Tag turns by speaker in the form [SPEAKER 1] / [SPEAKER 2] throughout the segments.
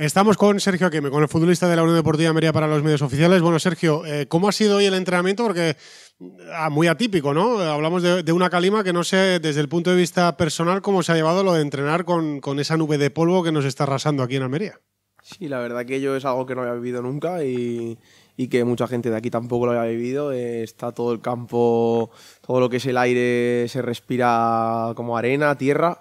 [SPEAKER 1] Estamos con Sergio Aqueme, con el futbolista de la Unión Deportiva para los medios oficiales. Bueno, Sergio, eh, ¿cómo ha sido hoy el entrenamiento? Porque ah, muy atípico, ¿no? Hablamos de, una calima que no sé, desde el punto de vista personal, cómo se ha llevado lo de entrenar con, esa nube de polvo que nos está arrasando aquí en Almería.
[SPEAKER 2] Sí, la verdad que yo es algo que no había vivido nunca y, que mucha gente de aquí tampoco lo había vivido. Eh, está todo el campo, todo lo que es el aire se respira como arena, tierra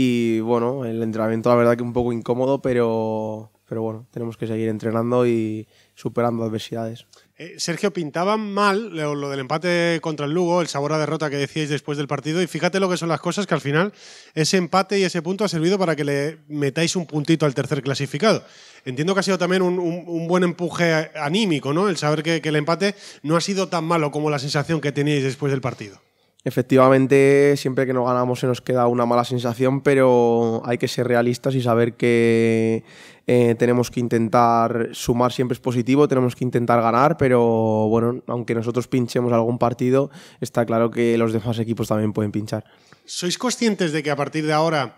[SPEAKER 2] y bueno, el entrenamiento la verdad que un poco incómodo, pero,
[SPEAKER 1] pero bueno, tenemos que seguir entrenando y superando adversidades. Eh, Sergio, pintaba mal lo, del empate contra el Lugo, el sabor a derrota que decíais después del partido, y fíjate lo que son las cosas, que al final ese empate y ese punto ha servido para que le metáis un puntito al tercer clasificado. Entiendo que ha sido también un, buen empuje anímico, ¿no? El saber que, que el empate no ha sido tan malo como la sensación que teníais después del partido.
[SPEAKER 2] Efectivamente, siempre que no ganamos se nos queda una mala sensación, pero hay que ser realistas y saber que eh, tenemos que intentar sumar siempre es positivo, tenemos que intentar ganar, pero bueno, aunque nosotros pinchemos algún partido, está claro que los demás equipos también pueden pinchar.
[SPEAKER 1] ¿Sois conscientes de que a partir de ahora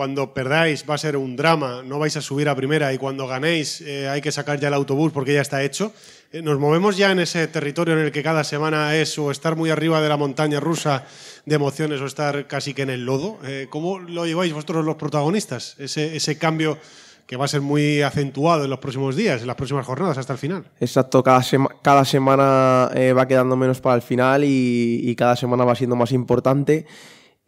[SPEAKER 1] cuando perdáis va a ser un drama, no vais a subir a primera y cuando ganéis eh, hay que sacar ya el autobús porque ya está hecho. Eh, nos movemos ya en ese territorio en el que cada semana es o estar muy arriba de la montaña rusa de emociones o estar casi que en el lodo. Eh, ¿Cómo lo lleváis vosotros los protagonistas? Ese, ese cambio que va a ser muy acentuado en los próximos días, en las próximas jornadas hasta el final.
[SPEAKER 2] Exacto, cada, cada semana va quedando menos para el final y, y cada semana va siendo más importante.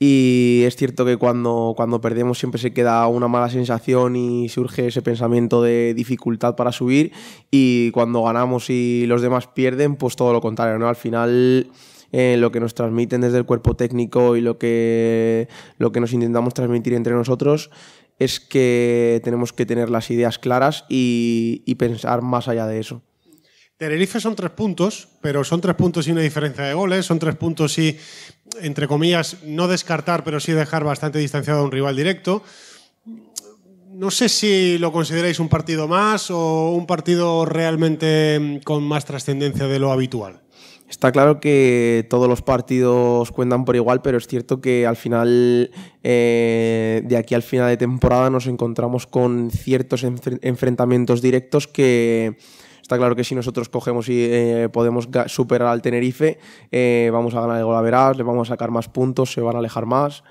[SPEAKER 2] Y es cierto que cuando, cuando perdemos siempre se queda una mala sensación y surge ese pensamiento de dificultad para subir. Y cuando ganamos y los demás pierden, pues todo lo contrario, ¿no? Al final. Eh, lo que nos transmiten desde el cuerpo técnico y lo que, lo que nos intentamos transmitir entre nosotros es que tenemos que tener las ideas claras y pensar más allá de eso.
[SPEAKER 1] Tenerife son tres puntos, pero son tres puntos y una diferencia de goles, son tres puntos y, entre comillas, no descartar, pero sí dejar bastante distanciado a un rival directo. No sé si lo consideráis un partido más o un partido realmente mm, con más trascendencia de lo habitual.
[SPEAKER 2] Está claro que todos los partidos cuentan por igual, pero es cierto que al final, eh, de aquí al final de temporada, nos encontramos con ciertos enfrentamientos directos que Está claro que si nosotros cogemos y eh, podemos superar al Tenerife, eh, vamos a ganar el gol a verás, le vamos a sacar más puntos, se van a alejar más.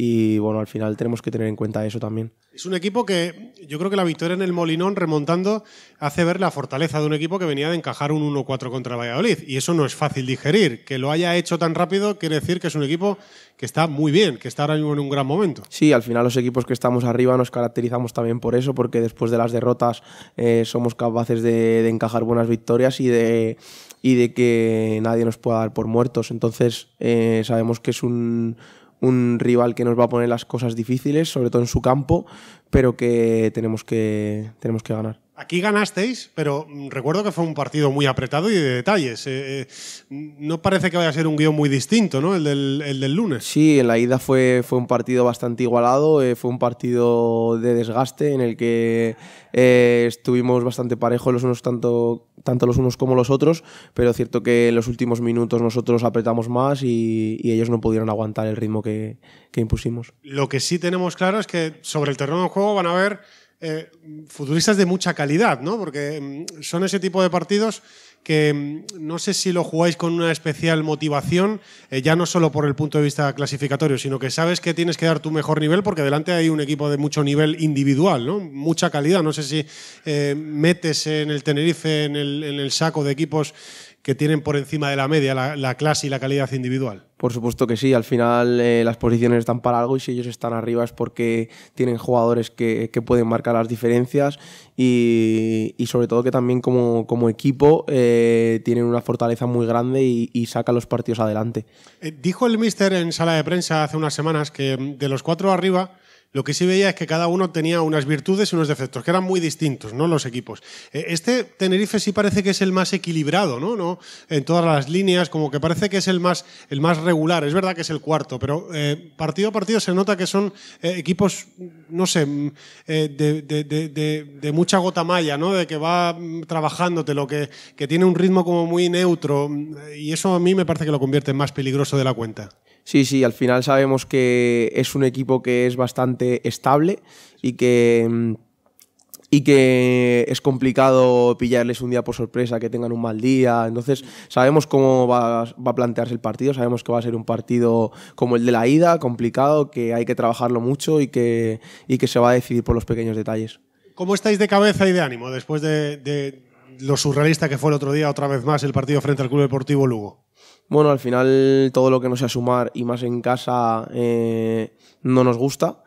[SPEAKER 2] Y bueno, al final tenemos que tener en cuenta eso también.
[SPEAKER 1] Es un equipo que yo creo que la victoria en el Molinón remontando hace ver la fortaleza de un equipo que venía de encajar un 1-4 contra Valladolid. Y eso no es fácil digerir. Que lo haya hecho tan rápido quiere decir que es un equipo que está muy bien, que está ahora mismo en un gran momento.
[SPEAKER 2] Sí, al final los equipos que estamos arriba nos caracterizamos también por eso, porque después de las derrotas eh, somos capaces de, encajar buenas victorias y de, y de que nadie nos pueda dar por muertos. Entonces eh, sabemos que es un un rival que nos va a poner las cosas difíciles, sobre todo en su campo, pero que tenemos que, tenemos que ganar.
[SPEAKER 1] Aquí ganasteis, pero recuerdo que fue un partido muy apretado y de detalles. Eh, eh, no parece que vaya a ser un guión muy distinto, ¿no? El del, lunes. Sí, en la ida
[SPEAKER 2] fue, fue un partido bastante igualado, eh, fue un partido de desgaste en el que estuvimos bastante parejos los unos tanto tanto los unos como los otros, pero cierto que en los últimos minutos nosotros apretamos más y, ellos no pudieron aguantar el ritmo que, impusimos.
[SPEAKER 1] Lo que sí tenemos claro es que sobre el terreno de juego van a haber eh, futuristas de mucha calidad, ¿no? Porque mm, son ese tipo de partidos que mm, no sé si lo jugáis con una especial motivación, eh, ya no solo por el punto de vista clasificatorio, sino que sabes que tienes que dar tu mejor nivel porque delante hay un equipo de mucho nivel individual, mucha calidad. No sé si eh, metes en el Tenerife, en el, en el saco de equipos que tienen por encima de la media la, clase y la calidad individual?
[SPEAKER 2] Por supuesto que sí, al final eh, las posiciones están para algo y si ellos están arriba es porque tienen jugadores que, pueden marcar las diferencias y, sobre todo que también como, equipo eh, tienen una fortaleza muy grande y, saca sacan los partidos adelante.
[SPEAKER 1] Eh, dijo el mister en sala de prensa hace unas semanas que de los cuatro arriba lo que sí veía es que cada uno tenía unas virtudes y unos defectos, que eran muy distintos, ¿no? Los equipos. E, este Tenerife sí parece que es el más equilibrado, ¿no? ¿No? En todas las líneas, como que parece que es el más, el más regular. Es verdad que es el cuarto, pero eh, partido a partido se nota que son eh, equipos, no sé, mm, eh, de, mucha gota ¿no? De que va mm, trabajándote, lo que, que tiene un ritmo como muy neutro. Mm, y eso a mí me parece que lo convierte en más peligroso de la cuenta.
[SPEAKER 2] Sí, sí, al final sabemos que es un equipo que es bastante estable y que, mm, y que es complicado pillarles un día por sorpresa, que tengan un mal día. Entonces sabemos cómo va, a plantearse el partido, sabemos que va a ser un partido como el de la ida, complicado, que hay que trabajarlo mucho y que, que se va a decidir por los pequeños detalles.
[SPEAKER 1] ¿Cómo estáis de cabeza y de ánimo después de, de lo surrealista que fue el otro día, otra vez más, el partido frente al Club Deportivo Lugo?
[SPEAKER 2] Bueno, al final todo lo que no sea sumar y más en casa eh, no nos gusta,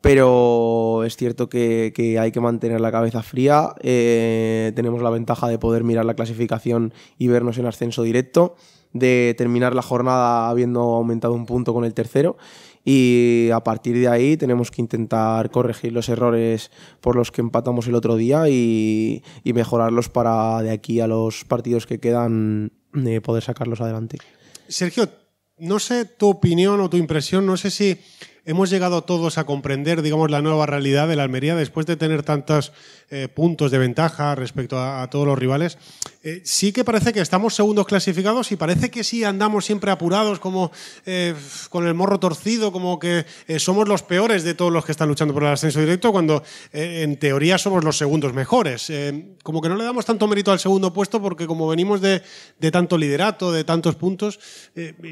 [SPEAKER 2] pero es cierto que, hay que mantener la cabeza fría. Eh, tenemos la ventaja de poder mirar la clasificación y vernos en ascenso directo, de terminar la jornada habiendo aumentado un punto con el tercero y a partir de ahí tenemos que intentar corregir los errores por los que empatamos el otro día y mejorarlos para de aquí a los partidos que quedan
[SPEAKER 1] poder sacarlos adelante. Sergio, no sé tu opinión o tu impresión, no sé si ¿Hemos llegado todos a comprender, digamos, la nueva realidad de la Almería después de tener tantos eh, puntos de ventaja respecto a, todos los rivales? Eh, sí que parece que estamos segundos clasificados y parece que sí andamos siempre apurados, como eh, con el morro torcido, como que somos los peores de todos los que están luchando por el ascenso directo, cuando en teoría somos los segundos mejores. como que no le damos tanto mérito al segundo puesto porque como venimos de tanto liderato, de tantos puntos,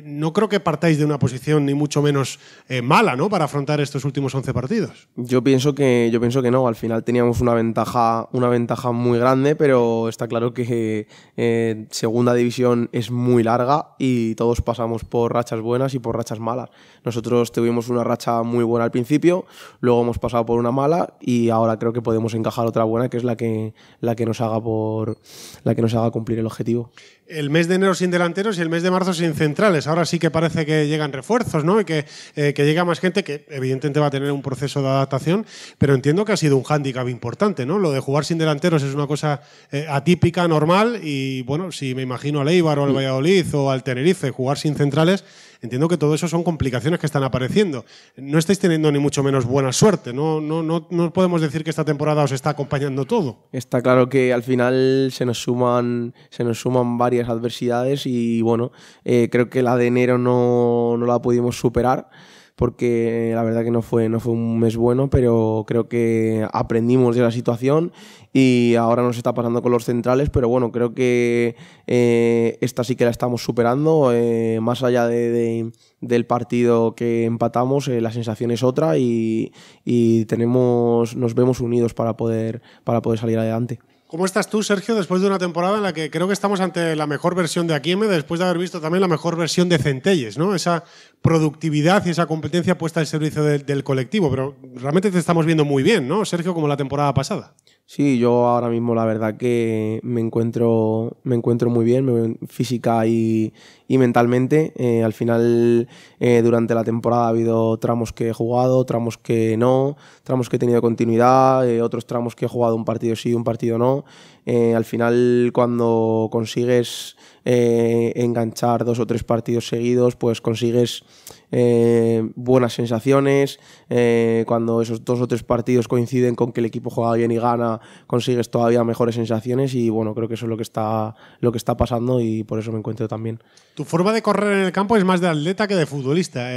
[SPEAKER 1] no creo que partáis de una posición ni mucho menos mala, ¿no? Para afrontar estos últimos 11 partidos.
[SPEAKER 2] Yo pienso que, yo pienso que no. Al final teníamos una ventaja, una ventaja muy grande, pero está claro que eh, segunda división es muy larga y todos pasamos por rachas buenas y por rachas malas. Nosotros tuvimos una racha muy buena al principio, luego hemos pasado por una mala y ahora creo que podemos encajar otra buena, que es la que, la que nos haga por la que nos haga cumplir el objetivo.
[SPEAKER 1] El mes de enero sin delanteros y el mes de marzo sin centrales. Ahora sí que parece que llegan refuerzos, ¿no? Y que eh, llega más gente que evidentemente va a tener un proceso de adaptación, pero entiendo que ha sido un hándicap importante, ¿no? Lo de jugar sin delanteros es una cosa eh, atípica, normal, y bueno, si me imagino al Eibar o al mm. Valladolid o al Tenerife jugar sin centrales, entiendo que todo eso son complicaciones que están apareciendo. No estáis teniendo ni mucho menos buena suerte, no, no, no, no podemos decir que esta temporada os está acompañando todo.
[SPEAKER 2] Está claro que al final se nos suman, se nos suman varias adversidades y bueno, eh, creo que la de enero no, no la pudimos superar porque la verdad que no fue, no fue un mes bueno, pero creo que aprendimos de la situación y ahora nos está pasando con los centrales, pero bueno, creo que eh, esta sí que la estamos superando, eh, más allá de, del partido que empatamos, eh, la sensación es otra y, y, tenemos, nos vemos unidos para poder, para poder salir adelante.
[SPEAKER 1] ¿Cómo estás tú, Sergio, después de una temporada en la que creo que estamos ante la mejor versión de Aquime, después de haber visto también la mejor versión de Centelles, ¿no? Esa productividad y esa competencia puesta al servicio del, colectivo. Pero realmente te estamos viendo muy bien, ¿no, Sergio, como la temporada pasada?
[SPEAKER 2] Sí, yo ahora mismo la verdad que me encuentro, me encuentro muy bien física y, mentalmente. Eh, al final, eh, durante la temporada ha habido tramos que he jugado, tramos que no, tramos que he tenido continuidad, eh, otros tramos que he jugado un partido sí, un partido no. al final, cuando consigues eh, enganchar dos o tres partidos seguidos, pues consigues eh, buenas sensaciones. Eh, cuando esos dos o tres partidos coinciden con que el equipo juega bien y gana, consigues todavía mejores sensaciones. Y bueno, creo que eso es lo que está, lo que está pasando y por eso me
[SPEAKER 1] encuentro también. Tu forma de correr en el campo es más de atleta que de futbolista.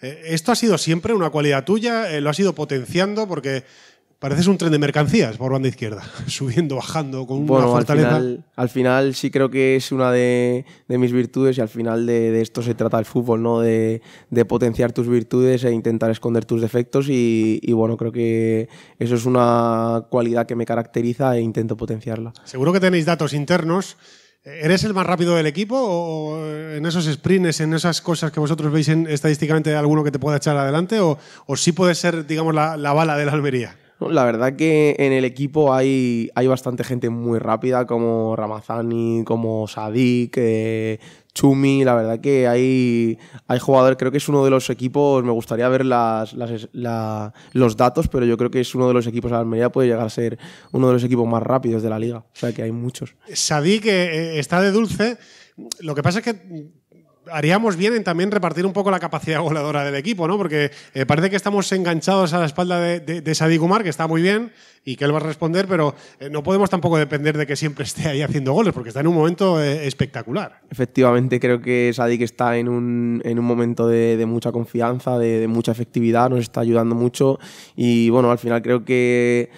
[SPEAKER 1] ¿Esto ha sido siempre una cualidad tuya? ¿Lo has ido potenciando? Porque Pareces un tren de mercancías por banda izquierda, subiendo, bajando, con una fortaleza. Al
[SPEAKER 2] final, al final, sí creo que es una de, mis virtudes y al final de, esto se trata el fútbol, ¿no? De, potenciar tus virtudes e intentar esconder tus defectos y, bueno, creo que eso es una cualidad que me caracteriza e intento potenciarla.
[SPEAKER 1] Seguro que tenéis datos internos. ¿Eres el más rápido del equipo o en esos sprints, en esas cosas que vosotros veis en, estadísticamente alguno que te pueda echar adelante o, sí puede ser, digamos, la, la bala de la Almería?
[SPEAKER 2] La verdad que en el equipo hay, hay bastante gente muy rápida, como Ramazani, como Sadik, eh, Chumi. La verdad que hay, hay jugadores, creo que es uno de los equipos, me gustaría ver los datos, pero yo creo que es uno de los equipos, la Almería puede llegar a ser
[SPEAKER 1] uno de los equipos más rápidos de la liga. O sea que hay muchos. Sadik eh, eh, está de dulce. Lo que pasa es que haríamos bien en también repartir un poco la capacidad goleadora del equipo, ¿no? Porque eh, parece que estamos enganchados a la espalda de, de, Sadik Umar, que está muy bien y que él va a responder, pero eh, no podemos tampoco depender de que siempre esté ahí haciendo goles, porque está en un momento eh, espectacular.
[SPEAKER 2] Efectivamente, creo que Sadik está en un, en un momento de, de mucha confianza, de, mucha efectividad, nos está ayudando mucho y, bueno, al final creo que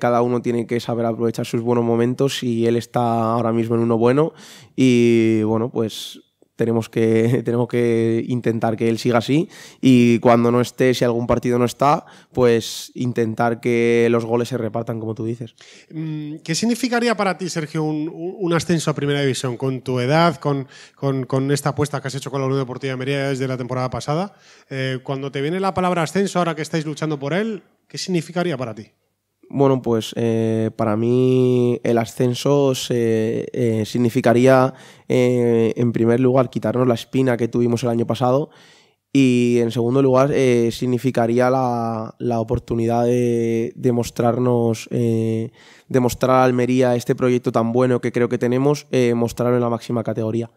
[SPEAKER 2] cada uno tiene que saber aprovechar sus buenos momentos y él está ahora mismo en uno bueno y, bueno, pues tenemos que, tenemos que intentar que él siga así y cuando no esté, si algún partido no está, pues intentar que los goles se repartan, como tú dices.
[SPEAKER 1] Mm, ¿Qué significaría para ti, Sergio, un, ascenso a Primera División con tu edad, con, con, esta apuesta que has hecho con la Unión Deportiva de Mérida desde la temporada pasada? Eh, cuando te viene la palabra ascenso, ahora que estáis luchando por él, ¿qué significaría para ti?
[SPEAKER 2] Bueno, pues eh, para mí el ascenso eh, significaría, eh, en primer lugar, quitarnos la espina que tuvimos el año pasado y, en segundo lugar, significaría la, oportunidad de, de mostrarnos, de mostrar a Almería este proyecto tan bueno que creo que tenemos, mostrarlo en la máxima categoría.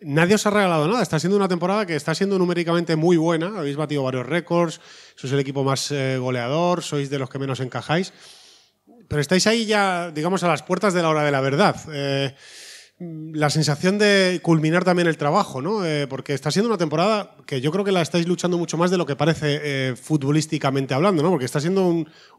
[SPEAKER 1] Nadie os ha regalado nada. Está siendo una temporada que está siendo numéricamente muy buena. Habéis batido varios récords, sois el equipo más goleador, sois de los que menos encajáis. Pero estáis ahí ya, digamos, a las puertas de la hora de la verdad. Eh, la sensación de culminar también el trabajo, ¿no? Eh, porque está siendo una temporada que yo creo que la estáis luchando mucho más de lo que parece eh, futbolísticamente hablando, ¿no? Porque está siendo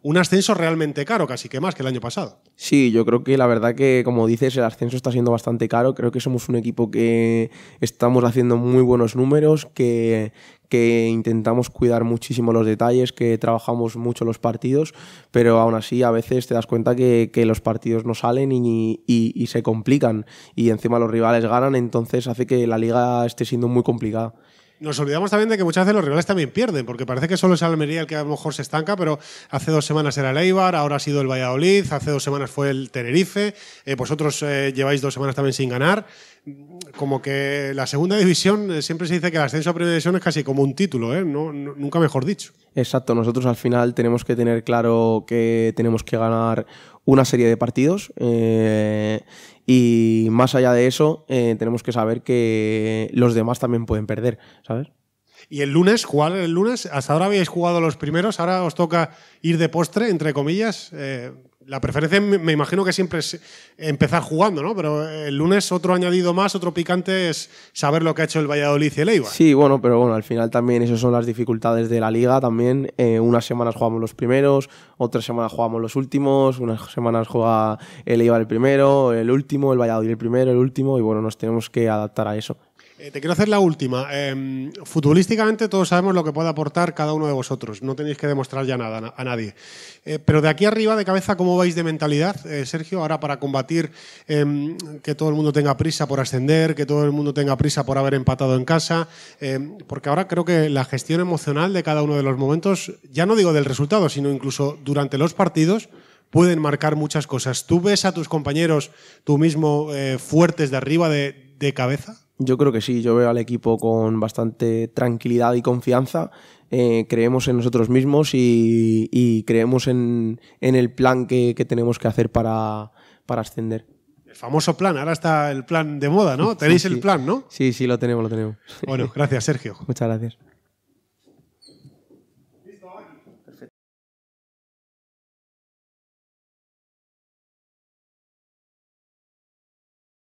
[SPEAKER 1] un, ascenso realmente caro, casi que más que el año pasado.
[SPEAKER 2] Sí, yo creo que la verdad que, como dices, el ascenso está siendo bastante caro. Creo que somos un equipo que estamos haciendo muy buenos números, que, que intentamos cuidar muchísimo los detalles, que trabajamos mucho los partidos, pero aún así a veces te das cuenta que, los partidos no salen y se complican y encima los rivales ganan, entonces hace que la liga esté siendo muy complicada
[SPEAKER 1] nos olvidamos también de que muchas veces los rivales también pierden, porque parece que solo es Almería el que a lo mejor se estanca, pero hace dos semanas era el Eibar, ahora ha sido el Valladolid, hace dos semanas fue el Tenerife, eh, vosotros eh, lleváis dos semanas también sin ganar. Como que la segunda división eh, siempre se dice que el ascenso a primera división es casi como un título, nunca mejor dicho.
[SPEAKER 2] Exacto, nosotros al final tenemos que tener claro que tenemos que ganar una serie de partidos y más allá de eso, eh, tenemos que saber
[SPEAKER 1] que los demás también pueden perder, ¿sabes? Y el lunes, jugar el lunes, hasta ahora habéis jugado los primeros, ahora os toca ir de postre, entre comillas. Eh, la preferencia me imagino que siempre es empezar jugando, ¿no? Pero el lunes otro añadido más, otro picante es saber lo que ha hecho el Valladolid y el Eibar.
[SPEAKER 2] Sí, bueno, pero bueno, al final también esas son las dificultades de la liga también. Eh, unas semanas jugamos los primeros, otras semanas jugamos los últimos, unas semanas juega el Eibar el primero, el último, el Valladolid el primero, el último y bueno, nos tenemos que adaptar a eso.
[SPEAKER 1] Eh, te quiero hacer la última. Em, futbolísticamente todos sabemos lo que puede aportar cada uno de vosotros. No tenéis que demostrar ya nada a nadie. Eh, pero de aquí arriba, de cabeza, ¿cómo vais de mentalidad, eh, Sergio? Ahora para combatir em, que todo el mundo tenga prisa por ascender, que todo el mundo tenga prisa por haber empatado en casa. Em, porque ahora creo que la gestión emocional de cada uno de los momentos, ya no digo del resultado, sino incluso durante los partidos, pueden marcar muchas cosas. ¿Tú ves a tus compañeros tú mismo fuertes de arriba de, cabeza?
[SPEAKER 2] Yo creo que sí, yo veo al equipo con bastante tranquilidad y confianza. Eh, creemos en nosotros mismos y, creemos en, el plan que, tenemos que hacer para, para, ascender.
[SPEAKER 1] El famoso plan, ahora está el plan de moda, ¿no? Tenéis el plan, ¿no?
[SPEAKER 2] Sí, sí, lo tenemos, lo tenemos. Bueno, gracias, Sergio.
[SPEAKER 1] Muchas gracias.